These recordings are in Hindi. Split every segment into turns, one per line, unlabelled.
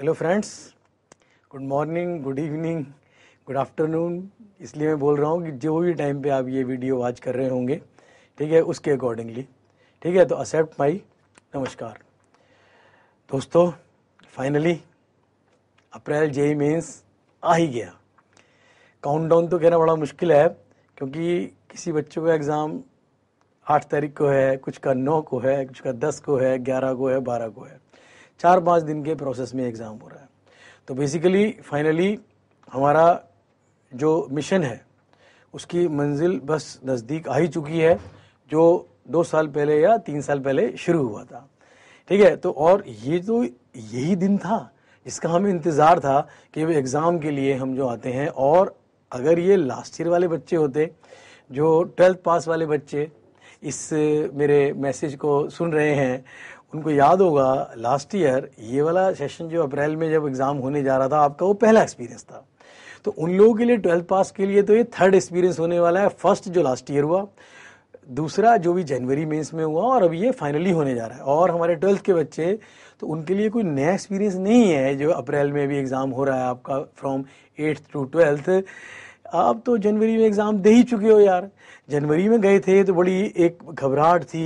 hello friends good morning good evening good afternoon इसलिए मैं बोल रहा हूँ कि जो भी टाइम पे आप ये वीडियो वॉच कर रहे होंगे ठीक है उसके अकॉर्डिंगली ठीक है तो एक्सेप्ट माई नमस्कार दोस्तों फाइनली अप्रैल जेई मेंस आ ही गया काउंटडाउन तो कहना बड़ा मुश्किल है क्योंकि किसी बच्चों का एग्ज़ाम आठ तारीख को है कुछ का नौ को है कुछ का दस को है ग्यारह को है बारह को है चार पाँच दिन के प्रोसेस में एग्ज़ाम हो रहा है तो बेसिकली फाइनली हमारा जो मिशन है उसकी मंजिल बस नज़दीक आ ही चुकी है जो दो साल पहले या तीन साल पहले शुरू हुआ था ठीक है तो और ये तो यही दिन था जिसका हमें इंतज़ार था कि वो एग्ज़ाम के लिए हम जो आते हैं और अगर ये लास्ट ईयर वाले बच्चे होते जो ट्वेल्थ पास वाले बच्चे इस मेरे मैसेज को सुन रहे हैं उनको याद होगा लास्ट ईयर ये वाला सेशन जो अप्रैल में जब एग्ज़ाम होने जा रहा था आपका वो पहला एक्सपीरियंस था तो उन लोगों के लिए ट्वेल्थ पास के लिए तो ये थर्ड एक्सपीरियंस होने वाला है फर्स्ट जो लास्ट ईयर हुआ दूसरा जो भी जनवरी में इसमें हुआ और अब ये फाइनली होने जा रहा है और हमारे ट्वेल्थ के बच्चे तो उनके लिए कोई नया एक्सपीरियंस नहीं है जो अप्रैल में भी एग्ज़ाम हो रहा है आपका फ्रॉम एट्थ टू ट्वेल्थ आप तो जनवरी में एग्ज़ाम दे ही चुके हो यार जनवरी में गए थे तो बड़ी एक घबराहट थी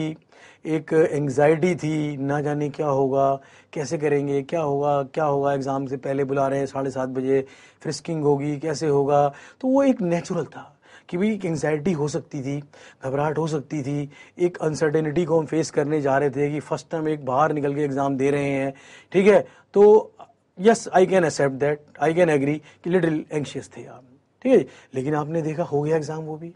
एक एंग्जाइटी थी ना जाने क्या होगा कैसे करेंगे क्या होगा क्या होगा एग्ज़ाम से पहले बुला रहे हैं साढ़े सात बजे फ्रिस्किंग होगी कैसे होगा तो वो एक नेचुरल था कि भी एक एंगजाइटी हो सकती थी घबराहट हो सकती थी एक अनसर्टेनिटी को हम फेस करने जा रहे थे कि फर्स्ट टाइम एक बाहर निकल के एग्ज़ाम दे रहे हैं ठीक है तो yes I can accept that I can agree कि लिटिल एंशियस थे आप ठीक है लेकिन आपने देखा हो गया एग्ज़ाम वो भी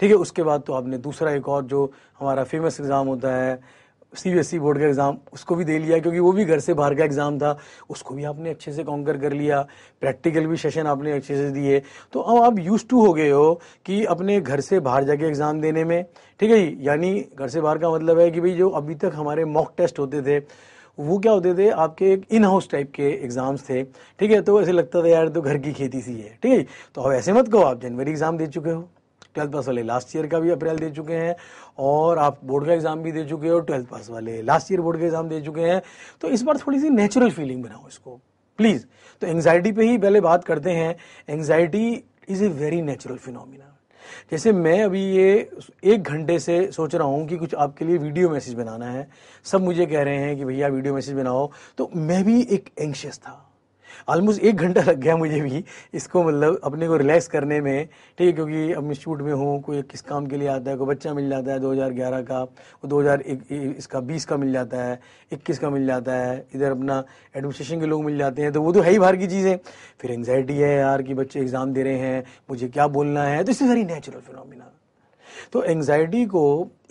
ठीक है उसके बाद तो आपने दूसरा एक और जो हमारा फेमस एग्ज़ाम होता है सी e बोर्ड का एग्ज़ाम उसको भी दे लिया क्योंकि वो भी घर से बाहर का एग्ज़ाम था उसको भी आपने अच्छे से कॉन्कर कर लिया प्रैक्टिकल भी सेशन आपने अच्छे से दिए तो अब आप यूज टू हो गए हो कि अपने घर से बाहर जाके एग्ज़ाम देने में ठीक है यानी घर से बाहर का मतलब है कि भाई जो अभी तक हमारे मॉक टेस्ट होते थे वो क्या होते थे आपके एक इन हाउस टाइप के एग्जाम्स थे ठीक है तो ऐसे लगता था यार तो घर की खेती सी है ठीक है तो अब ऐसे मत कहो आप जनवरी एग्ज़ाम दे चुके हो ट्वेल्थ पास वाले लास्ट ईयर का भी अप्रैल दे चुके हैं और आप बोर्ड का एग्ज़ाम भी दे चुके हो ट्वेल्थ पास वाले लास्ट ईयर बोर्ड का एग्ज़ाम दे चुके हैं तो इस बार थोड़ी सी नेचुरल फीलिंग बनाओ इसको प्लीज़ तो एंगजाइटी पे ही पहले बात करते हैं anxiety is a very natural phenomena जैसे मैं अभी ये एक घंटे से सोच रहा हूँ कि कुछ आपके लिए वीडियो मैसेज बनाना है सब मुझे कह रहे हैं कि भैया वीडियो मैसेज बनाओ तो मैं भी एक एंशियस था ऑलमोस्ट एक घंटा लग गया मुझे भी इसको मतलब अपने को रिलैक्स करने में ठीक है क्योंकि अब मैं शूट में हूँ कोई किस काम के लिए आता है कोई बच्चा मिल जाता है 2011 का वो 2000 इसका 20 का मिल जाता है 21 का मिल जाता है इधर अपना एडमिनिस्ट्रेशन के लोग मिल जाते हैं तो वो तो है ही बाहर की चीजें फिर एंगजाइटी है यार कि बच्चे एग्ज़ाम दे रहे हैं मुझे क्या बोलना है तो इससे सारी नेचुरल फिनोमिना तो एंगजाइटी को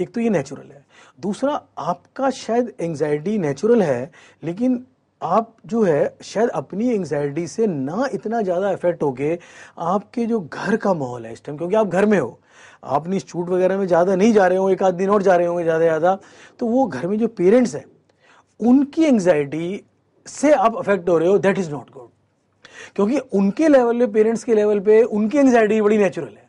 एक तो ये नेचुरल है दूसरा आपका शायद एंगजाइटी नेचुरल है लेकिन आप जो है शायद अपनी एंग्जाइटी से ना इतना ज़्यादा अफेक्ट होके आपके जो घर का माहौल है इस टाइम क्योंकि आप घर में हो आप अपनी वगैरह में ज़्यादा नहीं जा रहे हो एक आध दिन और जा रहे होंगे ज़्यादा ज़्यादा तो वो घर में जो पेरेंट्स हैं उनकी एंग्जाइटी से आप अफेक्ट हो रहे हो दैट इज़ नॉट गुड क्योंकि उनके लेवल पे पेरेंट्स के लेवल पे उनकी एंगजाइटी बड़ी नेचुरल है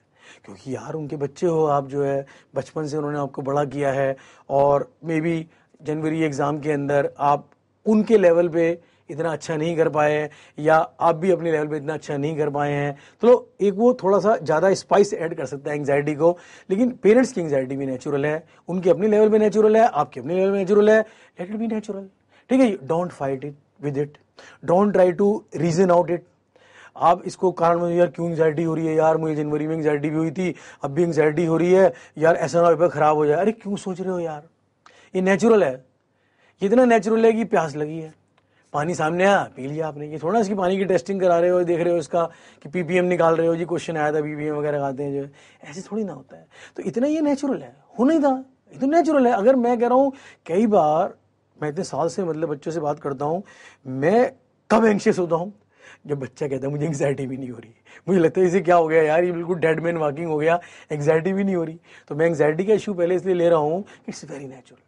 क्योंकि यार उनके बच्चे हो आप जो है बचपन से उन्होंने आपको बड़ा किया है और मे बी जनवरी एग्ज़ाम के अंदर आप उनके लेवल पे इतना अच्छा नहीं कर पाए हैं या आप भी अपने लेवल पे इतना अच्छा नहीं कर पाए हैं तो एक वो थोड़ा सा ज़्यादा स्पाइस ऐड कर सकता है एंगजाइटी को लेकिन पेरेंट्स की एंगजाइटी भी नेचुरल है उनके अपने लेवल पे नेचुरल है आपके अपने लेवल पे नेचुरल है लेट इट बी नेचुरल ठीक है don't fight it with it don't try to reason out it आप इसको कारण यार क्यों एंगजाइटी हो रही है यार मुझे जनवरी में एंगजाइटी भी हुई थी अब भी एंगजाइटी हो रही है यार ऐसा ना पेपर खराब हो जाए अरे क्यों सोच रहे हो यार ये नेचुरल है कितना नेचुरल है कि प्यास लगी है पानी सामने आया पी लिया आपने ये थोड़ा इसकी पानी की टेस्टिंग करा रहे हो देख रहे हो इसका कि पीपीएम निकाल रहे हो जी क्वेश्चन आया था पीपीएम वगैरह खाते हैं जो है ऐसे थोड़ी ना होता है तो इतना ये नेचुरल है हो नहीं था ये तो नेचुरल है अगर मैं कह रहा हूँ कई बार मैं इतने साल से मतलब बच्चों से बात करता हूँ मैं कब एंशियस होता हूँ जब बच्चा कहता है मुझे एंगजाइटी भी नहीं हो रही मुझे लगता है इसे क्या हो गया यार ये बिल्कुल डेड मैन वॉकिंग हो गया एंग्जाइटी भी नहीं हो रही तो मैं एंग्जाइटी का इशू पहले इसलिए ले रहा हूँ इट्स वेरी नेचुरल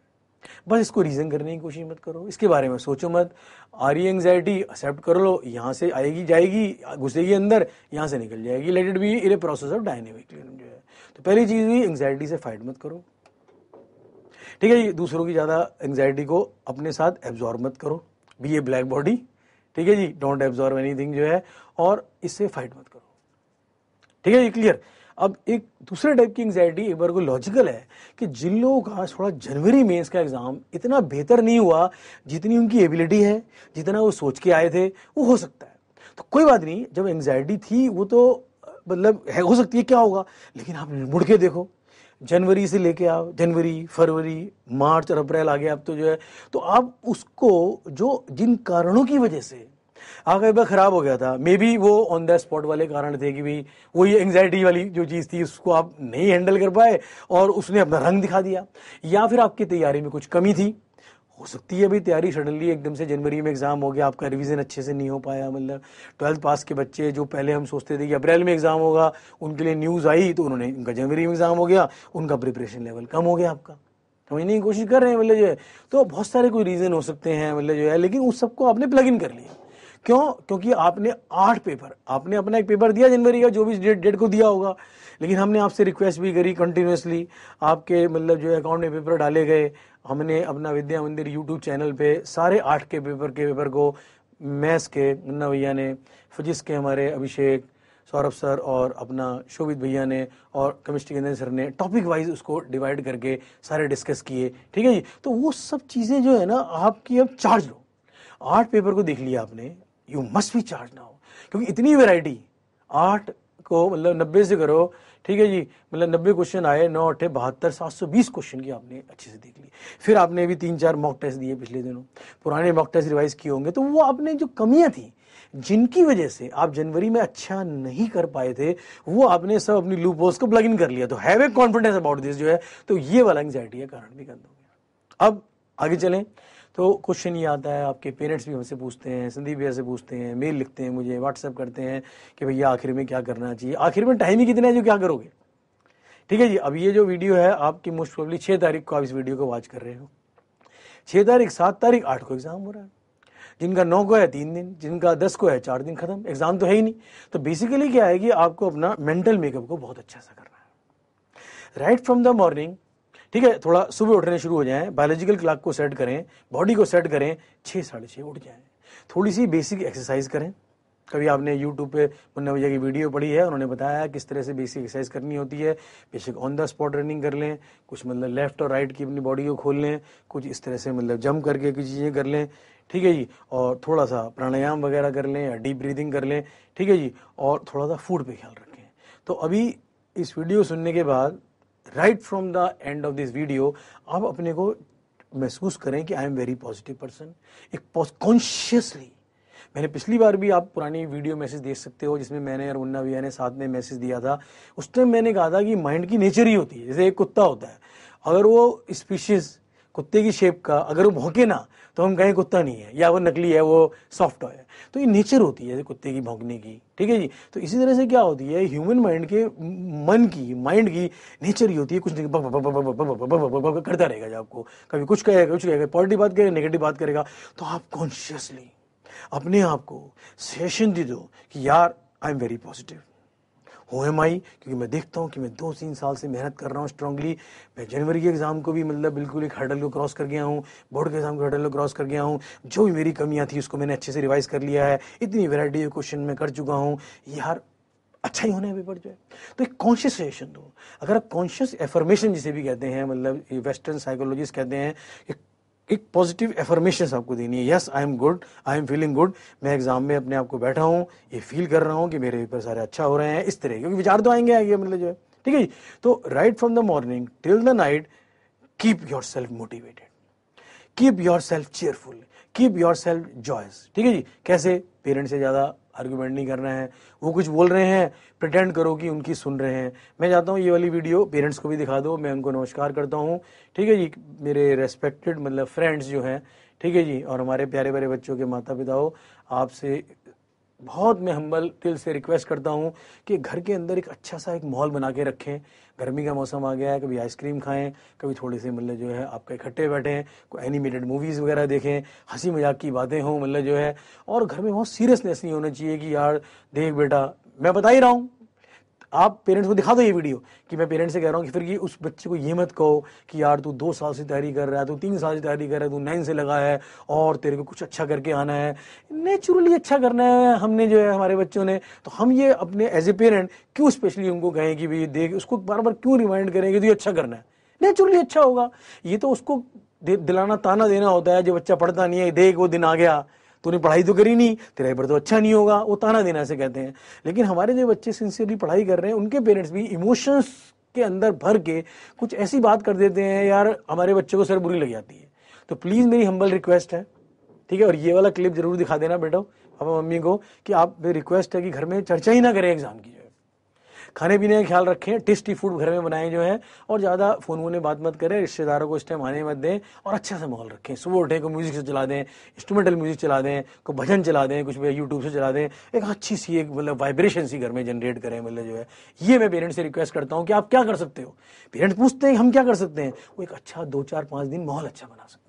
बस इसको रीज़न करने की कोशिश मत करो इसके बारे में सोचो मत आ रही एंगजाइटी एक्सेप्ट कर लो यहाँ से आएगी जाएगी घुसेगी अंदर यहाँ से निकल जाएगी let it be in a process of dynamic जो है तो पहली चीज़ हुई एंगजाइटी से फाइट मत करो ठीक है जी दूसरों की ज़्यादा एंगजाइटी को अपने साथ एब्जॉर्व मत करो बी ए ब्लैक बॉडी ठीक है जी डोंट एब्जॉर्व एनीथिंग जो है और इससे फाइट मत करो ठीक है जी क्लियर अब एक दूसरे टाइप की एंगजाइटी एक बार को लॉजिकल है कि जिन लोगों का थोड़ा जनवरी में इसका एग्ज़ाम इतना बेहतर नहीं हुआ जितनी उनकी एबिलिटी है जितना वो सोच के आए थे वो हो सकता है तो कोई बात नहीं जब एंगजाइटी थी वो तो मतलब है हो सकती है क्या होगा लेकिन आप मुड़ के देखो जनवरी से लेके आप जनवरी फरवरी मार्च और अप्रैल आ गया अब तो जो है तो आप उसको जो जिन कारणों की वजह से आगे एक बार ख़राब हो गया था मे बी वो ऑन द स्पॉट वाले कारण थे कि भाई वो ये एंगजाइटी वाली जो चीज़ थी उसको आप नहीं हैंडल कर पाए और उसने अपना रंग दिखा दिया या फिर आपकी तैयारी में कुछ कमी थी हो सकती है अभी तैयारी सडनली एकदम से जनवरी में एग्ज़ाम हो गया आपका रिवीजन अच्छे से नहीं हो पाया मतलब ट्वेल्थ पास के बच्चे जो पहले हम सोचते थे कि अप्रैल में एग्ज़ाम होगा उनके लिए न्यूज़ आई तो उन्होंने उनका जनवरी में एग्ज़ाम हो गया उनका प्रिपरेशन लेवल कम हो गया आपका समझने की कोशिश कर रहे हैं मतलब जो है तो बहुत सारे कोई रीज़न हो सकते हैं मतलब जो है लेकिन उस सबको आपने प्लग इन कर लिया क्यों क्योंकि आपने आठ पेपर आपने अपना एक पेपर दिया जनवरी का जो भी डेट डेट को दिया होगा लेकिन हमने आपसे रिक्वेस्ट भी करी कंटिन्यूसली आपके मतलब जो अकाउंट में पेपर डाले गए हमने अपना विद्या मंदिर यूट्यूब चैनल पे सारे आठ के पेपर के पेपर को मैथ्स के मुन्ना भैया ने फिजिक्स के हमारे अभिषेक सौरभ सर और अपना शोभित भैया ने और केमिस्ट्री के सर ने टॉपिक वाइज उसको डिवाइड करके सारे डिस्कस किए ठीक है जी तो वो सब चीज़ें जो है ना आपकी अब चार्ज लो आठ पेपर को देख लिया आपने you must be charge now क्योंकि इतनी वेराइटी आठ को मतलब नब्बे से करो ठीक है जी मतलब नब्बे क्वेश्चन आए नौ अठे बहत्तर सात सौ बीस क्वेश्चन की आपने अच्छे से देख ली फिर आपने भी तीन चार मॉक टेस्ट दिए पिछले दिनों पुराने मॉक टेस्ट रिवाइज किए होंगे तो वो आपने जो कमियां थी जिनकी वजह से आप जनवरी में अच्छा नहीं कर पाए थे वो आपने सब अपनी लूप को प्लग इन कर लिया तो have a confidence about this जो है तो ये वाला एंग्जाइटी का कारण भी कर दोगे अब आगे चलें तो क्वेश्चन ये आता है आपके पेरेंट्स भी हमसे पूछते हैं संदीप भैया से पूछते हैं मेल लिखते हैं मुझे व्हाट्सएप करते हैं कि भैया आखिर में क्या करना चाहिए आखिर में टाइम ही कितना है जो क्या करोगे ठीक है जी अब ये जो वीडियो है आपकी मोस्ट प्रॉब्ली छः तारीख को आप इस वीडियो को वॉच कर रहे हो छः तारीख सात तारीख आठ को एग्ज़ाम हो रहा है जिनका नौ को है तीन दिन जिनका दस को है चार दिन खत्म एग्ज़ाम तो है ही नहीं तो बेसिकली क्या है कि आपको अपना मेंटल मेकअप को बहुत अच्छा सा करना है राइट फ्रॉम द मॉर्निंग ठीक है थोड़ा सुबह उठने शुरू हो जाएं बायोलॉजिकल क्लाक को सेट करें बॉडी को सेट करें छः साढ़े छः उठ जाएं थोड़ी सी बेसिक एक्सरसाइज करें कभी आपने यूट्यूब पे मुन्ना भैया की वीडियो पढ़ी है उन्होंने बताया किस तरह से बेसिक एक्सरसाइज करनी होती है बेशक ऑन द स्पॉट रनिंग कर लें कुछ मतलब लेफ्ट और राइट की अपनी बॉडी को खोल लें कुछ इस तरह से मतलब जंप करके कुछ चीज़ें कर लें ठीक है जी और थोड़ा सा प्राणायाम वगैरह कर लें या डीप ब्रीदिंग कर लें ठीक है जी और थोड़ा सा फूड पर ख्याल रखें तो अभी इस वीडियो सुनने के बाद right from the end of this video आप अपने को महसूस करें कि I am very positive person एक कॉन्शियसली मैंने पिछली बार भी आप पुरानी वीडियो मैसेज देख सकते हो जिसमें मैंने और उन्ना भैया ने साथ में मैसेज दिया था उस टाइम मैंने कहा था कि माइंड की नेचर ही होती है जैसे एक कुत्ता होता है अगर वो स्पीशीज़ कुत्ते की शेप का अगर वो भोंके ना तो हम कहें कुत्ता नहीं है या वो नकली है वो सॉफ्ट है तो ये नेचर होती है कुत्ते की भौंकने की ठीक है जी तो इसी तरह से क्या होती है ह्यूमन माइंड के मन की माइंड की नेचर ही होती है कुछ करता रहेगा आपको कभी कुछ कहेगा कुछ कहेगा पॉजिटिव बात करेगा नेगेटिव बात करेगा तो आप कॉन्शियसली अपने आप को सेशन दे दो कि यार आई एम वेरी पॉजिटिव हो एम आई क्योंकि मैं देखता हूँ कि मैं दो तीन साल से मेहनत कर रहा हूँ स्ट्रांगली मैं जनवरी के एग्ज़ाम को भी मतलब बिल्कुल एक हर्डल को क्रॉस कर गया हूँ बोर्ड के एग्ज़ाम को हर्डल को क्रॉस कर गया हूँ जो भी मेरी कमियाँ थी उसको मैंने अच्छे से रिवाइज़ कर लिया है इतनी वेराइटी क्वेश्चन मैं कर चुका हूँ यार अच्छा ही होने है पेपर जो है तो एक कॉन्शियस सजेशन दो अगर आप कॉन्शियस एफर्मेशन जिसे भी कहते हैं मतलब वेस्टर्न साइकोलॉजिस्ट कहते हैं कि एक पॉजिटिव एफर्मेशन आपको देनी है yes I am good I am feeling good मैं एग्जाम में अपने आप को बैठा हूँ ये फील कर रहा हूँ कि मेरे पेपर सारे अच्छा हो रहे हैं इस तरह क्योंकि विचार तो आएंगे आएंगे मतलब जो है ठीक है जी तो right from the morning till the night keep yourself motivated keep yourself cheerful keep yourself joyous ठीक है जी कैसे पेरेंट्स से ज़्यादा आर्ग्यूमेंट नहीं करना है वो कुछ बोल रहे हैं प्रटेंड करो कि उनकी सुन रहे हैं मैं चाहता हूँ ये वाली वीडियो पेरेंट्स को भी दिखा दो मैं उनको नमस्कार करता हूँ ठीक है जी मेरे रेस्पेक्टेड मतलब फ्रेंड्स जो हैं ठीक है जी और हमारे प्यारे प्यारे बच्चों के माता पिता हो आपसे बहुत मैं हम्बल दिल से रिक्वेस्ट करता हूँ कि घर के अंदर एक अच्छा सा एक माहौल बना के रखें गर्मी का मौसम आ गया है कभी आइसक्रीम खाएं कभी थोड़े से मतलब जो है आपका इकट्ठे बैठें कोई एनिमेटेड मूवीज़ वगैरह देखें हंसी मजाक की बातें हों मतलब जो है और घर में बहुत सीरियसनेस नहीं होना चाहिए कि यार देख बेटा मैं बता ही रहा हूँ आप पेरेंट्स को दिखा दो ये वीडियो कि मैं पेरेंट्स से कह रहा हूँ कि फिर कि उस बच्चे को ये मत कहो कि यार तू दो साल से तैयारी कर रहा है तू तीन साल से तैयारी कर रहा है तू नाइन से लगा है और तेरे को कुछ अच्छा करके आना है नेचुरली अच्छा करना है हमने जो है हमारे बच्चों ने तो हम ये अपने एज ए पेरेंट क्यों स्पेशली उनको कहें कि भाई देख उसको बार बार क्यों रिमाइंड करें कि तुझे अच्छा करना है नेचुरली अच्छा होगा ये तो उसको दिलाना ताना देना होता है जो बच्चा पढ़ता नहीं है देख वो दिन आ गया तूने पढ़ाई तो करी नहीं तेरा पेपर तो अच्छा नहीं होगा वो ताना देना से कहते हैं लेकिन हमारे जो बच्चे सिंसियरली पढ़ाई कर रहे हैं उनके पेरेंट्स भी इमोशंस के अंदर भर के कुछ ऐसी बात कर देते हैं यार हमारे बच्चे को सर बुरी लग जाती है तो प्लीज़ मेरी हम्बल रिक्वेस्ट है ठीक है और ये वाला क्लिप जरूर दिखा देना बेटो पापा मम्मी को कि आप रिक्वेस्ट है कि घर में चर्चा ही ना करें एग्जाम की खाने पीने का ख्याल रखें टेस्टी फूड घर में बनाएं जो है और ज़्यादा फ़ोन वोने बात मत करें रिश्तेदारों को इस टाइम आने मत दें और अच्छा सा माहौल रखें सुबह उठें को म्यूज़िक से चला दें इंस्ट्रूमेंटल म्यूज़िक चला दें को भजन चला दें कुछ यूट्यूब से चला दें एक अच्छी सी एक मतलब वाइब्रेशन सी घर में जनरेट करें मतलब जो है ये मैं पेरेंट्स से रिक्वेस्ट करता हूँ कि आप क्या कर सकते हो पेरेंट्स पूछते हैं हम क्या कर सकते हैं वो एक अच्छा दो चार पाँच दिन माहौल अच्छा बना सकते हैं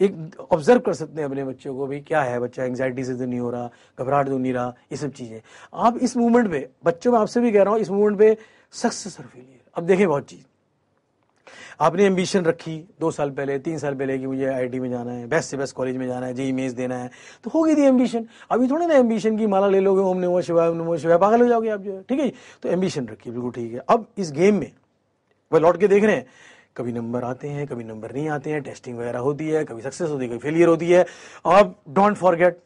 एक ऑब्जर्व कर सकते हैं अपने बच्चों को भी क्या है बच्चा एंगजाइटी से तो नहीं हो रहा घबराहट तो नहीं रहा ये सब चीज़ें आप इस मूवमेंट पे बच्चों में आपसे भी कह रहा हूं इस मूवमेंट पे सक्सेस अब देखें बहुत चीज़ आपने एम्बिशन रखी दो साल पहले तीन साल पहले कि मुझे आईटी में जाना है बेस्ट से बेस्ट कॉलेज में जाना है जी इमेज e e देना है तो हो गई थी एम्बिशन अभी थोड़ी ना एम्बिशन की माला ले लोगे ओम नमो शिवाय ओम नमो शिवाय पागल हो जाओगे आप जो है ठीक है तो एम्बिशन रखी बिल्कुल ठीक है अब इस गेम में वह लौट के देख रहे हैं कभी नंबर आते हैं कभी नंबर नहीं आते हैं टेस्टिंग वगैरह होती है कभी सक्सेस होती है कभी फेलियर होती है अब don't forget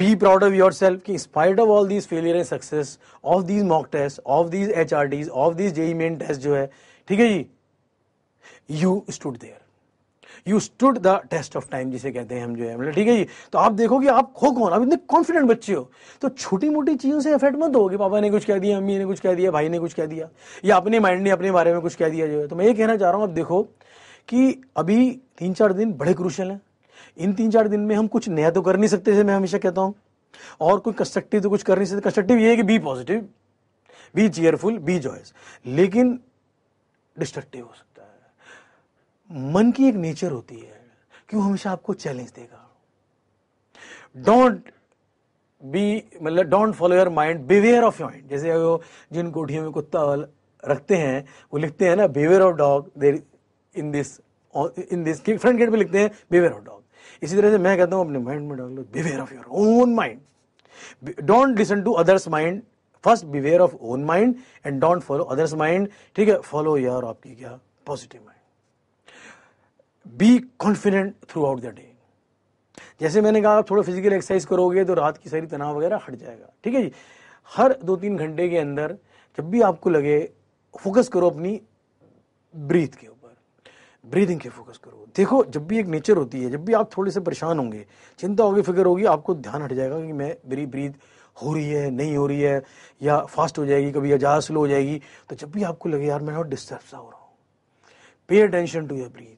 be proud of yourself की spite of all these failure and success of these mock test of these H R Ds of these JEE Main test जो है ठीक है जी you stood there you stood the test of time जिसे कहते हैं हम जो है मतलब ठीक है जी तो आप देखो कि आप हो कौन आप इतने कॉन्फिडेंट बच्चे हो तो छोटी मोटी चीज़ों से अफेक्ट मत हो कि पापा ने कुछ कह दिया मम्मी ने कुछ कह दिया भाई ने कुछ कह दिया या अपने माइंड ने अपने बारे में कुछ कह दिया जो है तो मैं ये कहना चाह रहा हूँ आप देखो कि अभी तीन चार दिन बड़े क्रूशल हैं इन तीन चार दिन में हम कुछ नया तो कर नहीं सकते जैसे मैं हमेशा कहता हूँ और कोई कंस्ट्रक्टिव तो कुछ कर नहीं सकते कंस्ट्रक्टिव ये है कि be positive be cheerful be joyous लेकिन डिस्ट्रक्टिव हो सकता मन की एक नेचर होती है कि वो हमेशा आपको चैलेंज देगा डोंट बी मतलब don't follow your mind beware of your mind जैसे वो जिन कोठियों में कुत्ता रखते हैं वो लिखते हैं ना beware of dog there in this in this front gate पर लिखते हैं बिवेयर ऑफ डॉग इसी तरह से मैं कहता हूँ अपने माइंड में डॉग लो beware of your own mind don't listen to others mind first beware of own mind and don't follow others mind ठीक है फॉलो योर आपकी क्या positive mind be confident through out the day मैंने कहा आप थोड़ा फिजिकल एक्सरसाइज करोगे तो रात की सारी तनाव वगैरह हट जाएगा ठीक है जी हर दो तीन घंटे के अंदर जब भी आपको लगे फोकस करो अपनी ब्रीथ के ऊपर ब्रीदिंग के फोकस करो देखो जब भी एक नेचर होती है जब भी आप थोड़े से परेशान होंगे चिंता होगी फिक्र होगी आपको ध्यान हट जाएगा कि मैं मेरी ब्रीथ हो रही है नहीं हो रही है या फास्ट हो जाएगी कभी या ज़्यादा स्लो हो जाएगी तो जब भी आपको लगे यार मैं डिस्टर्ब सा हो रहा हूँ pay attention to your breath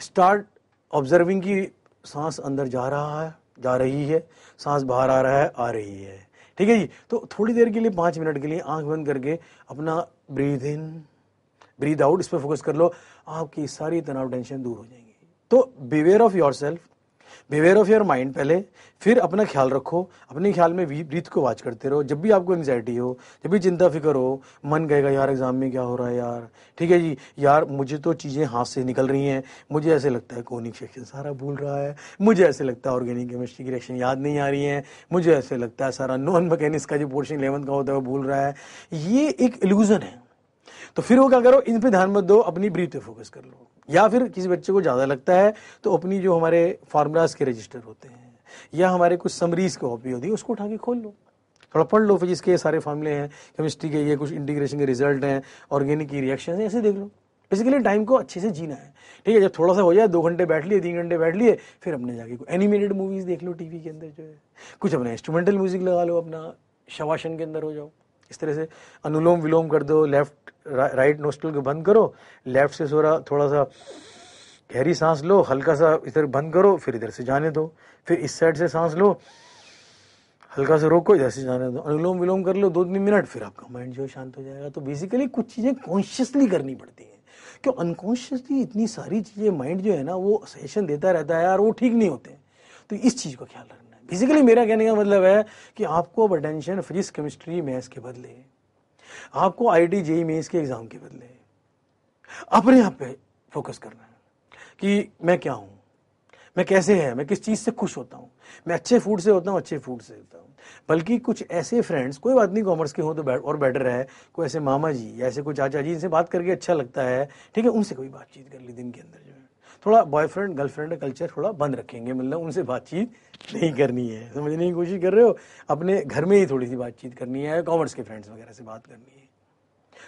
start observing की सांस अंदर जा रहा है जा रही है सांस बाहर आ रहा है आ रही है ठीक है जी तो थोड़ी देर के लिए पांच मिनट के लिए आंख बंद करके अपना ब्रीद इन ब्रीद आउट इस पर फोकस कर लो आपकी सारी तनाव टेंशन दूर हो जाएंगी तो beware of yourself beware of your mind पहले फिर अपना ख्याल रखो अपने ख्याल में ब्रीथ को वाच करते रहो जब भी आपको एंगजाइटी हो जब भी चिंता फिक्र हो मन कहेगा यार एग्ज़ाम में क्या हो रहा है यार ठीक है जी यार मुझे तो चीज़ें हाथ से निकल रही हैं मुझे ऐसे लगता है कोनिक सेक्शन सारा भूल रहा है मुझे ऐसे लगता है ऑर्गेनिक केमिस्ट्री की रिएक्शन याद नहीं आ रही है मुझे ऐसे लगता है सारा नॉन मकैनिक्स का जो पोर्शन इलेवंथ का होता है वो भूल रहा है ये एक इल्यूजन है तो फिर वो क्या करो इन पर ध्यान मत दो अपनी ब्रीथ पे फोकस कर लो या फिर किसी बच्चे को ज़्यादा लगता है तो अपनी जो हमारे फार्मूलाज के रजिस्टर होते हैं या हमारे कुछ समरीज की कॉपी होती है उसको उठा के खोल लो थोड़ा पढ़ लो फिर जिसके सारे फार्मूले हैं केमिस्ट्री के ये कुछ इंटीग्रेशन के रिजल्ट हैं ऑर्गेनिक की रिएक्शन है ऐसे देख लो बेसिकली टाइम को अच्छे से जीना है ठीक है जब थोड़ा सा हो जाए दो घंटे बैठ लिए तीन घंटे बैठ लिए फिर अपने जाके एनिमेटेड मूवीज़ देख लो टीवी के अंदर जो है कुछ अपना इंस्ट्रूमेंटल म्यूज़िक लगा लो अपना शवाशन के अंदर हो जाओ इस तरह से अनुलोम विलोम कर दो लेफ्ट रा, राइट नोस्टल को बंद करो लेफ्ट से सोरा थोड़ा सा गहरी सांस लो हल्का सा इधर बंद करो फिर इधर से जाने दो फिर इस साइड से सांस लो हल्का से रोको इधर से जाने दो अनुलोम विलोम कर लो दो तीन मिनट फिर आपका माइंड जो शांत हो जाएगा तो बेसिकली कुछ चीज़ें कॉन्शियसली करनी पड़ती हैं क्यों अनकॉन्शियसली इतनी सारी चीज़ें माइंड जो है ना वो सेशन देता रहता है यार वो ठीक नहीं होते तो इस चीज़ का ख्याल रखना बेसिकली मेरा कहने का मतलब है कि आपको अब अटेंशन फिजिक्स केमिस्ट्री मैथ्स के बदले आपको आई टी जेई मेन्स के एग्ज़ाम के बदले अपने आप पे फोकस करना है कि मैं क्या हूँ मैं कैसे है मैं किस चीज़ से खुश होता हूँ मैं अच्छे फूड से होता हूँ अच्छे फूड से होता हूँ बल्कि कुछ ऐसे फ्रेंड्स कोई बात नहीं कॉमर्स के हो तो और बेटर है कोई ऐसे मामा जी या ऐसे कोई चाचा जी इनसे बात करके अच्छा लगता है ठीक है उनसे कोई बातचीत कर ली दिन के अंदर जो है थोड़ा बॉयफ्रेंड गर्लफ्रेंड का कल्चर थोड़ा बंद रखेंगे मतलब उनसे बातचीत नहीं करनी है समझने की कोशिश कर रहे हो अपने घर में ही थोड़ी सी बातचीत करनी है कॉमर्स के फ्रेंड्स वगैरह से बात करनी है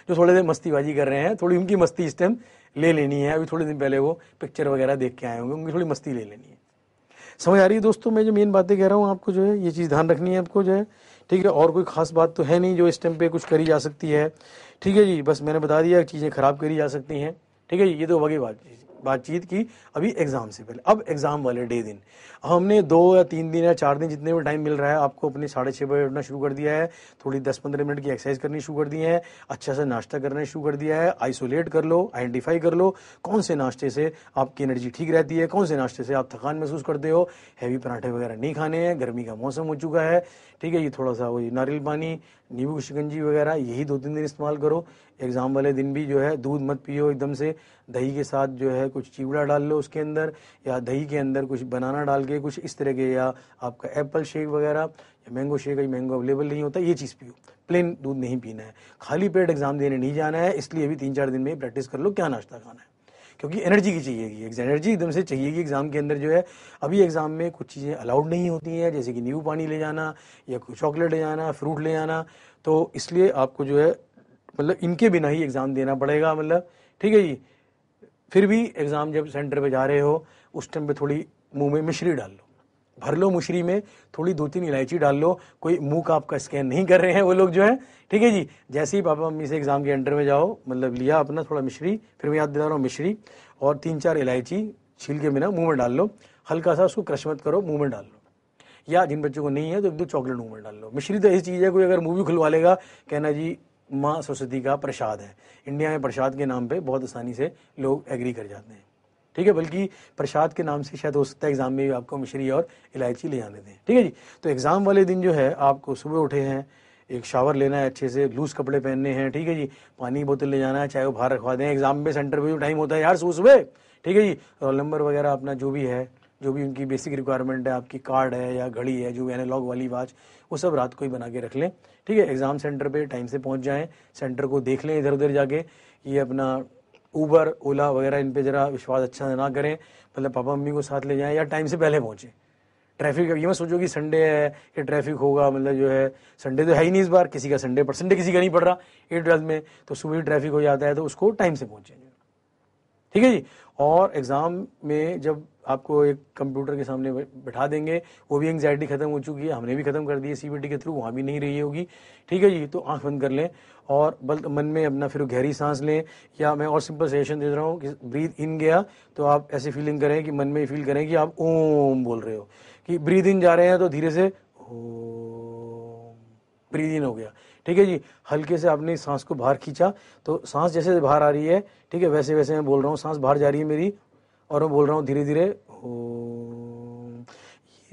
जो थोड़े देर मस्तीबाजी कर रहे हैं थोड़ी उनकी मस्ती इस टाइम ले लेनी है अभी थोड़े दिन पहले वो पिक्चर वगैरह देख के आए होंगे उनकी थोड़ी मस्ती ले लेनी है समझ आ रही है दोस्तों मैं जो मेन बातें कह रहा हूँ आपको जो है ये चीज़ ध्यान रखनी है आपको जो है ठीक है और कोई खास बात तो है नहीं जो इस टाइम पे कुछ करी जा सकती है ठीक है जी बस मैंने बता दिया चीज़ें खराब करी जा सकती हैं ठीक है जी ये तो वही बात बातचीत की अभी एग्ज़ाम से पहले अब एग्ज़ाम वाले डे दिन हमने दो या तीन दिन या चार दिन जितने भी टाइम मिल रहा है आपको अपने साढ़े छः बजे उठना शुरू कर दिया है थोड़ी दस पंद्रह मिनट की एक्सरसाइज करनी शुरू कर दी है अच्छा सा नाश्ता करना शुरू कर दिया है आइसोलेट कर लो आइडेंटिफाई कर लो कौन से नाश्ते से आपकी एनर्जी ठीक रहती है कौन से नाश्ते से आप थकान महसूस करते हो हैवी पराठे वगैरह नहीं खाने हैं गर्मी का मौसम हो चुका है ठीक है ये थोड़ा सा वही नारियल पानी नींबू शिकंजी वगैरह यही दो तीन दिन इस्तेमाल करो एग्ज़ाम वाले दिन भी जो है दूध मत पियो एकदम से दही के साथ जो है कुछ चिवड़ा डाल लो उसके अंदर या दही के अंदर कुछ बनाना डाल के कुछ इस तरह के या आपका एप्पल शेक वगैरह या मैंगो शेक अभी मैंगो अवेलेबल नहीं होता ये चीज़ पियो प्लेन दूध नहीं पीना है खाली पेट एग्ज़ाम देने नहीं जाना है इसलिए अभी तीन चार दिन में प्रैक्टिस कर लो क्या नाश्ता खाना है क्योंकि एनर्जी की चाहिएगी एनर्जी एकदम से चाहिएगी एग्ज़ाम के अंदर जो है अभी एग्ज़ाम में कुछ चीज़ें अलाउड नहीं होती हैं जैसे कि नींबू पानी ले जाना या कोई चॉकलेट ले जाना फ्रूट ले जाना तो इसलिए आपको जो है मतलब इनके बिना ही एग्ज़ाम देना पड़ेगा मतलब ठीक है जी फिर भी एग्ज़ाम जब सेंटर पे जा रहे हो उस टाइम पे थोड़ी मुंह में मिश्री डाल लो भर लो मिश्री में थोड़ी दो तीन इलायची डाल लो कोई मुंह का आपका स्कैन नहीं कर रहे हैं वो लोग जो है ठीक है जी जैसे ही पापा मम्मी से एग्ज़ाम के एंटर में जाओ मतलब लिया अपना थोड़ा मिश्री फिर मैं याद दिला रहा हूँ मिश्री और तीन चार इलायची छील के बिना मुंह में डाल लो हल्का सा उसको क्रशमत करो मुँह में डाल लो या जिन बच्चों को नहीं है तो एक दो चॉकलेट मुँह में डाल लो मिश्री तो ऐसी चीज़ है कोई अगर मुँह भी खुलवा लेगा कहना जी माँ सरस्वती का प्रसाद है इंडिया में प्रसाद के नाम पे बहुत आसानी से लोग एग्री कर जाते हैं ठीक है बल्कि प्रसाद के नाम से शायद हो सकता है एग्जाम में भी आपको मिश्री और इलायची ले जाने दें ठीक है जी तो एग्जाम वाले दिन जो है आपको सुबह उठे हैं एक शावर लेना है अच्छे से लूज कपड़े पहनने हैं ठीक है जी पानी की बोतल ले जाना है चाहे वो बाहर रखवा दें एग्जाम में सेंटर पर जो टाइम होता है यार सुबह सुबह ठीक है जी रोल नंबर वगैरह अपना जो भी है जो भी उनकी बेसिक रिक्वायरमेंट है आपकी कार्ड है या घड़ी है जो एनालॉग वाली वाच वो सब रात को ही बना के रख लें ठीक है एग्ज़ाम सेंटर पे टाइम से पहुंच जाएं सेंटर को देख लें इधर उधर जाके ये अपना ऊबर ओला वगैरह इन पर ज़रा विश्वास अच्छा ना करें मतलब पापा मम्मी को साथ ले जाएँ या टाइम से पहले पहुँचें ट्रैफिक ये मैं सोचो कि संडे है कि ट्रैफिक होगा मतलब जो है संडे तो है ही नहीं इस बार किसी का संडे पर संडे किसी का नहीं पड़ रहा एट ट्वेल्थ में तो सुबह ही ट्रैफिक हो जाता है तो उसको टाइम से पहुँचें ठीक है जी और एग्ज़ाम में जब आपको एक कंप्यूटर के सामने बैठा देंगे वो भी एंगजाइटी खत्म हो चुकी है हमने भी खत्म कर दी है सीबीटी के थ्रू वहाँ भी नहीं रही होगी ठीक है जी तो आंख बंद कर लें और बल्कि मन में अपना फिर गहरी सांस लें या मैं और सिंपल सजेशन दे रहा हूँ कि ब्रीथ इन गया तो आप ऐसी फीलिंग करें कि मन में फील करें कि आप ओम बोल रहे हो कि ब्रीथ इन जा रहे हैं तो धीरे से ओ ब्रीथ इन हो गया ठीक है जी हल्के से आपने सांस को बाहर खींचा तो सांस जैसे बाहर आ रही है ठीक है वैसे वैसे मैं बोल रहा हूँ सांस बाहर जा रही है मेरी और मैं बोल रहा हूँ धीरे धीरे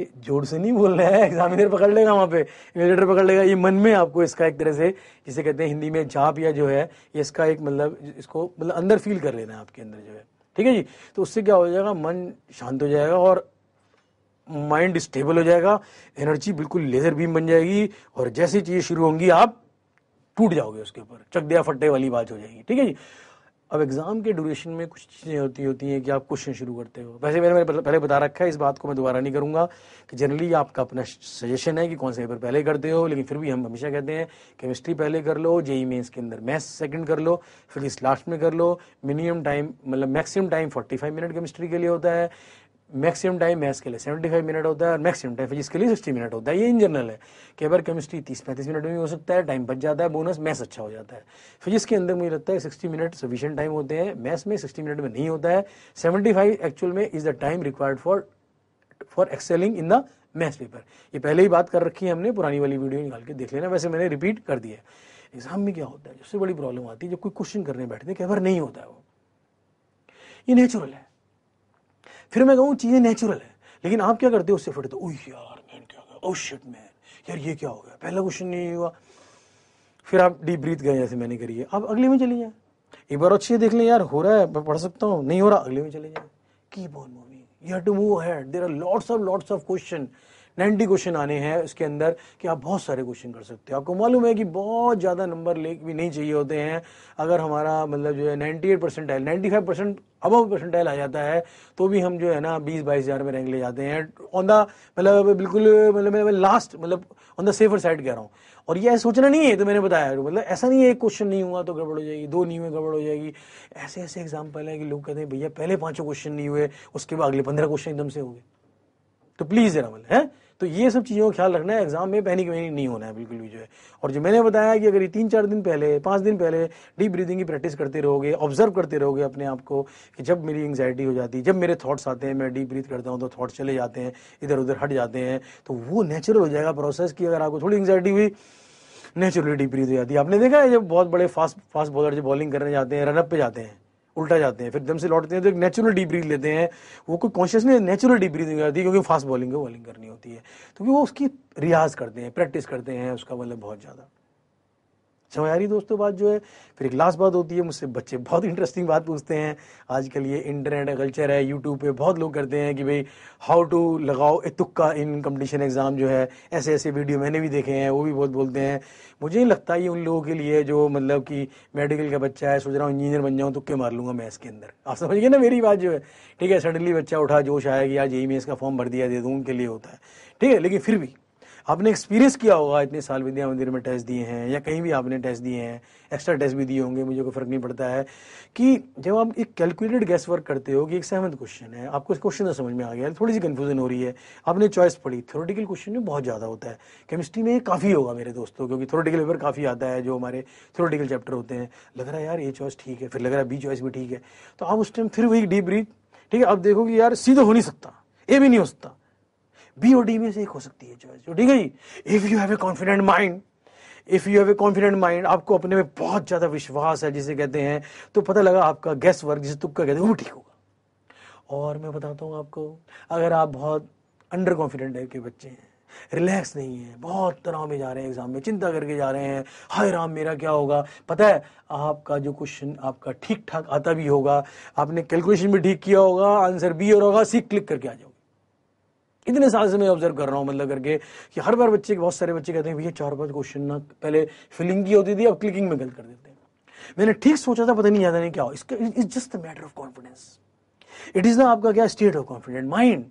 ये जोर से नहीं बोल रहा है एग्जामिनर पकड़ लेगा वहाँ पे एग्जामिनेटर पकड़ लेगा ये मन में आपको इसका एक तरह से जिसे कहते हैं हिंदी में झाप या जो है इसका एक मतलब इसको मतलब अंदर फील कर लेना है आपके अंदर जो है ठीक है जी तो उससे क्या हो जाएगा मन शांत हो जाएगा और माइंड स्टेबल हो जाएगा एनर्जी बिल्कुल लेजर बीम बन जाएगी और जैसी चीज़ें शुरू होंगी आप टूट जाओगे उसके ऊपर चक दिया फट्टे वाली बात हो जाएगी ठीक है जी अब एग्ज़ाम के ड्यूरेशन में कुछ चीज़ें होती होती हैं कि आप क्वेश्चन शुरू करते हो वैसे मैंने पहले बता रखा है इस बात को मैं दोबारा नहीं करूँगा कि जनरली आपका अपना सजेशन है कि कौन से पेपर पहले करते हो लेकिन फिर भी हम हमेशा कहते हैं केमिस्ट्री पहले कर लो जेई मेन्स e e के अंदर मैथ्स सेकंड कर लो फिजिक्स लास्ट में कर लो मिनिमम टाइम मतलब maximum time forty minute chemistry के लिए होता है मैक्सिमम टाइम मैथ्स के लिए सेवेंटी फाइव मिनट होता है और मैक्सिमम टाइम फिजिक्स के लिए सिक्सटी मिनट होता है ये इन जनरल है कई बार केमिस्ट्री तीस पैंतीस मिनट में भी हो सकता है टाइम बच जाता है बोनस मैथ्स अच्छा हो जाता है फिजिक्स के अंदर मुझे लगता है सिक्सटी मिनट सफिशियंट टाइम होते हैं मैथ्स में सिक्सटी मिनट में नहीं होता है सेवेंटी फाइव एक्चुअल में is the time required for for excelling in the maths paper ये पहले ही बात कर रखी है हमने पुरानी वाली वीडियो निकाल के देख लेना वैसे मैंने रिपीट कर दिया एग्जाम में क्या होता है सबसे बड़ी प्रॉब्लम आती है जब कोई क्वेश्चन करने बैठते हैं कई बार नहीं होता है वो ये नेचुरल है फिर मैं कहूँ चीज़ें नेचुरल है लेकिन आप क्या करते हो उससे फटे तो यार मैन क्या हो गया शिट oh मैन यार ये क्या हो गया पहला क्वेश्चन नहीं हुआ फिर आप डीप ब्रीथ गए जैसे मैंने करी है आप अगले में चले जाए एक बार अच्छी देख लें यार हो रहा है मैं पढ़ सकता हूँ नहीं हो रहा अगले में चले जाए की बोन मूवी you have to move had there are lots of lots of question ninety question आने हैं इसके अंदर कि आप बहुत सारे क्वेश्चन कर सकते हो आपको मालूम है कि बहुत ज़्यादा नंबर ले भी नहीं चाहिए होते हैं अगर हमारा मतलब जो है नाइन्टी एट परसेंट आयल नाइन्टी फाइव परसेंट अब परसेंटाइल आ जाता है तो भी हम जो है ना बीस बाईस हज़ार में रैंक ले जाते हैं ऑन द मतलब बिल्कुल मतलब लास्ट मतलब ऑन द सेफर साइड कह रहा हूँ और ये सोचना नहीं है तो मैंने बताया मतलब ऐसा नहीं है एक क्वेश्चन नहीं हुआ तो गड़बड़ हो जाएगी दो नहीं हुए गड़बड़ हो जाएगी ऐसे ऐसे एग्जाम्पल है कि लोग कहते हैं भैया पहले पांचों क्वेश्चन नहीं हुए उसके बाद अगले पंद्रह क्वेश्चन एकदम से हो गए तो प्लीज़ जरा मतलब है तो ये सब चीज़ों का ख्याल रखना है एग्ज़ाम में पैनिक वैनिक नहीं होना है बिल्कुल भी जो है और जो मैंने बताया कि अगर ये तीन चार दिन पहले पाँच दिन पहले डीप ब्रीदिंग की प्रैक्टिस करते रहोगे ऑब्जर्व करते रहोगे अपने आप को कि जब मेरी एंगजाइटी हो जाती है जब मेरे थाट्स आते हैं मैं डीप ब्रीथ करता हूँ तो थाट्स चले जाते हैं इधर उधर हट जाते हैं तो वो नेचुरल हो जाएगा प्रोसेस कि अगर आपको थोड़ी एंगजाइटी हुई नेचुरली डीप ब्रीथ हो जाती है आपने देखा है जब बहुत बड़े फास्ट फास्ट बॉलर जो बॉलिंग करने जाते हैं रनअप पे जाते हैं उल्टा जाते हैं फिर दम से लौटते हैं तो एक नेचुरल डीप ब्रीथ लेते हैं वो कोई कॉन्शियस नहीं नेचुरल डीप ब्रीथिंग करती है क्योंकि फास्ट बॉलिंग है बॉलिंग करनी होती है तो वो उसकी रियाज करते हैं प्रैक्टिस करते हैं उसका मतलब बहुत ज़्यादा समझ दोस्तों बात जो है फिर एक लास्ट बात होती है मुझसे बच्चे बहुत इंटरेस्टिंग बात पूछते हैं आजकल ये इंटरनेट कल्चर है यूट्यूब पे बहुत लोग करते हैं कि भाई हाउ टू लगाओ ए तुक्का इन कंपटीशन एग्ज़ाम जो है ऐसे ऐसे वीडियो मैंने भी देखे हैं वो भी बहुत बोलते हैं मुझे नहीं लगता ये उन लोगों के लिए जो मतलब कि मेडिकल का बच्चा है सोच रहा हूँ इंजीनियर बन जाऊँ तुक्के मार लूँगा मैं इसके अंदर आप समझिए ना मेरी बात जो है ठीक है सडनली बच्चा उठा जोश आया कि आज यही मैं इसका फॉर्म भर दिया दे दूँ उनके लिए होता है ठीक है लेकिन फिर भी आपने एक्सपीरियंस किया होगा इतने साल विद्या मंदिर में टेस्ट दिए हैं या कहीं भी आपने टेस्ट दिए हैं एक्स्ट्रा टेस्ट भी दिए होंगे मुझे कोई फर्क नहीं पड़ता है कि जब आप एक कैलकुलेटेड गैस वर्क करते हो कि एक सहमत क्वेश्चन है आपको इस क्वेश्चन समझ में आ गया थोड़ी सी कन्फ्यूजन हो रही है आपने चॉइस पढ़ी थ्योरेटिकल क्वेश्चन में बहुत ज़्यादा होता है केमिस्ट्री में काफ़ी होगा मेरे दोस्तों क्योंकि थोरेटिकल पेपर काफ़ी आता है जो हमारे थोरेटिकल चैप्टर होते हैं लग रहा है यार ये चॉइस ठीक है फिर लग रहा है बी चॉइस भी ठीक है तो आप उस टाइम फिर वही डीप ब्रीथ ठीक है आप देखो कि यार सीधा तो हो नहीं सकता ये भी नहीं हो सकता बी और डी में से एक हो सकती है चॉइस ठीक है जी if you have a confident mind if you have a confident mind आपको अपने में बहुत ज़्यादा विश्वास है जिसे कहते हैं तो पता लगा आपका गैस वर्क जिसे तुक्का कहते हैं वो ठीक होगा और मैं बताता हूँ आपको अगर आप बहुत अंडर कॉन्फिडेंट टाइप के बच्चे हैं रिलैक्स नहीं है बहुत तनाव में जा रहे हैं एग्जाम में चिंता करके जा रहे हैं हाय राम मेरा क्या होगा पता है आपका जो क्वेश्चन आपका ठीक ठाक आता भी होगा आपने कैलकुलेशन भी ठीक किया होगा आंसर बी और होगा सी क्लिक करके आ जाओ इतने साल से मैं ऑब्जर्व कर रहा हूँ मतलब करके कि हर बार बच्चे बहुत सारे बच्चे कहते हैं भैया चार पांच क्वेश्चन ना पहले फिलिंग की होती थी अब क्लिकिंग में गलत कर देते हैं मैंने ठीक सोचा था पता नहीं याद नहीं क्या हो इसका is just the matter of confidence it is ना आपका क्या स्टेट ऑफ कॉन्फिडेंट माइंड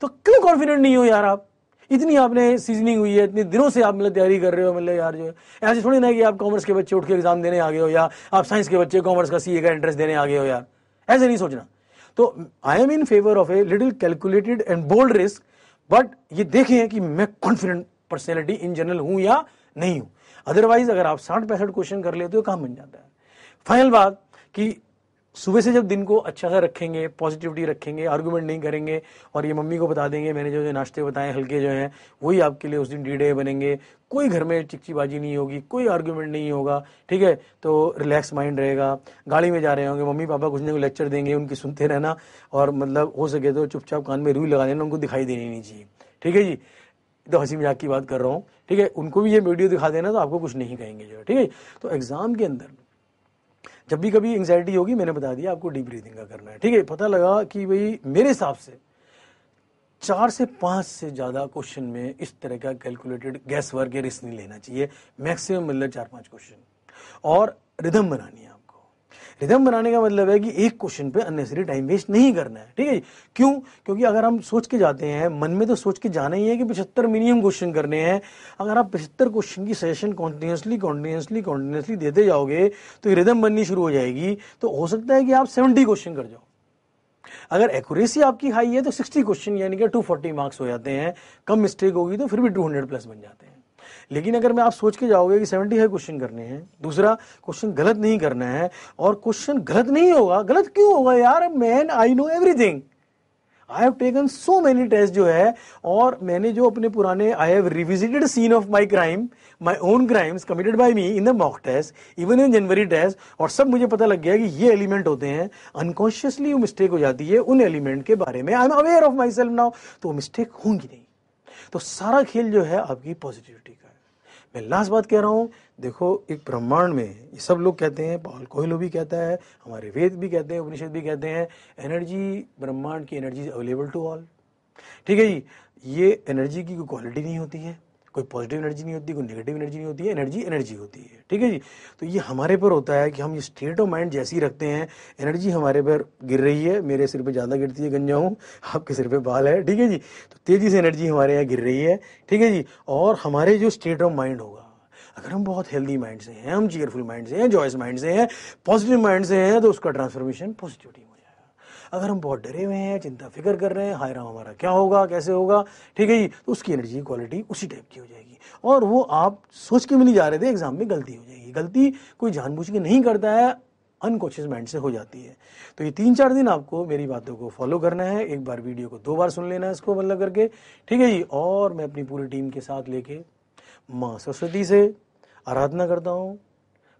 तो क्यों कॉन्फिडेंट नहीं हो यार आप इतनी आपने सीजनिंग हुई है इतने दिनों से आप मतलब तैयारी कर रहे हो मतलब यार जो ऐसे थोड़ी ना कि आप कॉमर्स के बच्चे उठ के एग्जाम देने आ गए हो या आप साइंस के बच्चे कॉमर्स का सीए का एंट्रेंस देने आ गए हो यार ऐसे नहीं सोचना तो I am in favour of a little calculated and bold risk but ये देखें कि मैं कॉन्फिडेंट पर्सनैलिटी इन जनरल हूं या नहीं हूं अदरवाइज अगर आप साठ पैंसठ क्वेश्चन कर लेते हो काम बन जाता है फाइनल बात कि सुबह से जब दिन को अच्छा सा रखेंगे पॉजिटिविटी रखेंगे आर्गूमेंट नहीं करेंगे और ये मम्मी को बता देंगे मैंने जो जो नाश्ते बताए हल्के जो हैं वही आपके लिए उस दिन डी डे बनेंगे कोई घर में चिकचीबाजी नहीं होगी कोई आर्ग्यूमेंट नहीं होगा ठीक है तो रिलैक्स माइंड रहेगा गाड़ी में जा रहे होंगे मम्मी पापा कुछ ना कुछ लेक्चर देंगे उनकी सुनते रहना और मतलब हो सके तो चुपचाप कान में रुई लगा देना उनको दिखाई देनी नहीं चाहिए ठीक है जी तो हंसी मजाक की बात कर रहा हूँ ठीक है उनको भी ये वीडियो दिखा देना तो आपको कुछ नहीं कहेंगे जो ठीक है तो एग्ज़ाम के अंदर जब भी कभी एंगजाइटी होगी मैंने बता दिया आपको डीप ब्रीदिंग का करना है ठीक है पता लगा कि भाई मेरे हिसाब से चार से पांच से ज़्यादा क्वेश्चन में इस तरह का कैलकुलेटेड गैस वर्क या रिस्क नहीं लेना चाहिए मैक्सिमम मतलब चार पांच क्वेश्चन और रिदम बनानी है रिदम बनाने का मतलब है कि एक क्वेश्चन पे अननेसरी टाइम वेस्ट नहीं करना है ठीक है क्यों क्योंकि अगर हम सोच के जाते हैं मन में तो सोच के जाना ही है कि पचहत्तर मिनिमम क्वेश्चन करने हैं अगर आप पचहत्तर क्वेश्चन की सजेशन कॉन्टीन्यूसली कॉन्टीन्यूसली कॉन्टीन्यूसली देते जाओगे तो रिदम बननी शुरू हो जाएगी तो हो सकता है कि आप सेवेंटी क्वेश्चन कर जाओ अगर एक्यूरेसी आपकी हाई है तो सिक्सटी क्वेश्चन यानी कि टू फोर्टी मार्क्स हो जाते हैं कम मिस्टेक होगी तो फिर भी टू हंड्रेड प्लस बन जाते हैं लेकिन अगर मैं आप सोच के जाओगे कि सेवेंटी फाइव क्वेश्चन करने हैं दूसरा क्वेश्चन गलत नहीं करना है और क्वेश्चन गलत नहीं होगा गलत क्यों होगा यार man I know everything I have taken so many test जो है और मैंने जो अपने पुराने I have revisited scene of my crime my own crimes committed by me in the mock test even in January test और सब मुझे पता लग गया कि ये एलिमेंट होते हैं अनकॉन्शियसली वो मिस्टेक हो जाती है उन एलिमेंट के बारे में I am aware of myself now तो मिस्टेक होंगी नहीं तो सारा खेल जो है आपकी पॉजिटिविटी मैं लास्ट बात कह रहा हूँ देखो एक ब्रह्मांड में ये सब लोग कहते हैं पावल कोहलो भी कहता है हमारे वेद भी कहते हैं उपनिषद भी कहते हैं एनर्जी ब्रह्मांड की एनर्जी अवेलेबल टू ऑल ठीक है जी ये एनर्जी की कोई क्वालिटी नहीं होती है कोई पॉजिटिव एनर्जी नहीं होती कोई नेगेटिव एनर्जी नहीं होती है एनर्जी एनर्जी होती है ठीक है जी तो ये हमारे पर होता है कि हम ये स्टेट ऑफ माइंड जैसी रखते हैं एनर्जी हमारे पर गिर रही है मेरे सिर पर ज़्यादा गिरती है गंजा हूँ आपके सिर पर बाल है ठीक है जी तो तेज़ी से एनर्जी हमारे यहाँ गिर रही है ठीक है जी और हमारे जो स्टेट ऑफ माइंड होगा अगर हम बहुत हेल्दी माइंड से हैं हम चेयरफुल माइंड से हैं जॉयस माइंड से हैं पॉजिटिव माइंड से हैं तो उसका ट्रांसफॉर्मेशन पॉजिटिविटी अगर हम बहुत डरे हुए हैं चिंता फिक्र कर रहे हैं हाय राम हमारा क्या होगा कैसे होगा ठीक है जी तो उसकी एनर्जी क्वालिटी उसी टाइप की हो जाएगी और वो आप सोच के मिली जा रहे थे एग्जाम में गलती हो जाएगी गलती कोई जानबूझ के नहीं करता है अनकॉन्शियस माइंड से हो जाती है तो ये तीन चार दिन आपको मेरी बातों को फॉलो करना है एक बार वीडियो को दो बार सुन लेना है इसको मतलब करके ठीक है जी और मैं अपनी पूरी टीम के साथ लेके माँ सरस्वती से आराधना करता हूँ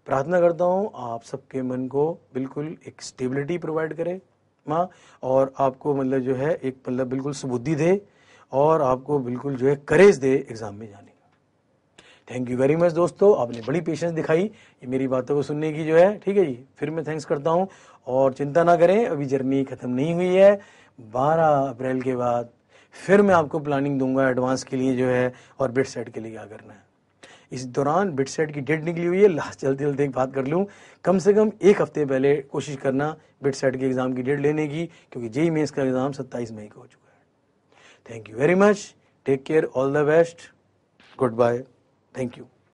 प्रार्थना करता हूँ आप सबके मन को बिल्कुल एक स्टेबिलिटी प्रोवाइड करे आत्मा और आपको मतलब जो है एक मतलब बिल्कुल सुबुद्धि दे और आपको बिल्कुल जो है करेज दे एग्ज़ाम में जाने थैंक यू वेरी मच दोस्तों आपने बड़ी पेशेंस दिखाई ये मेरी बातों को सुनने की जो है ठीक है जी फिर मैं थैंक्स करता हूँ और चिंता ना करें अभी जर्नी ख़त्म नहीं हुई है 12 अप्रैल के बाद फिर मैं आपको प्लानिंग दूंगा एडवांस के लिए जो है और बेड सेट के लिए क्या करना है इस दौरान बिटसेट की डेट निकली हुई है लास्ट जल्दी जल्दी एक बात कर लूँ कम से कम एक हफ्ते पहले कोशिश करना बिटसेट के एग्ज़ाम की डेट लेने की क्योंकि जेई मेन्स का एग्ज़ाम सत्ताईस मई को हो चुका है thank you very much take care all the best goodbye thank you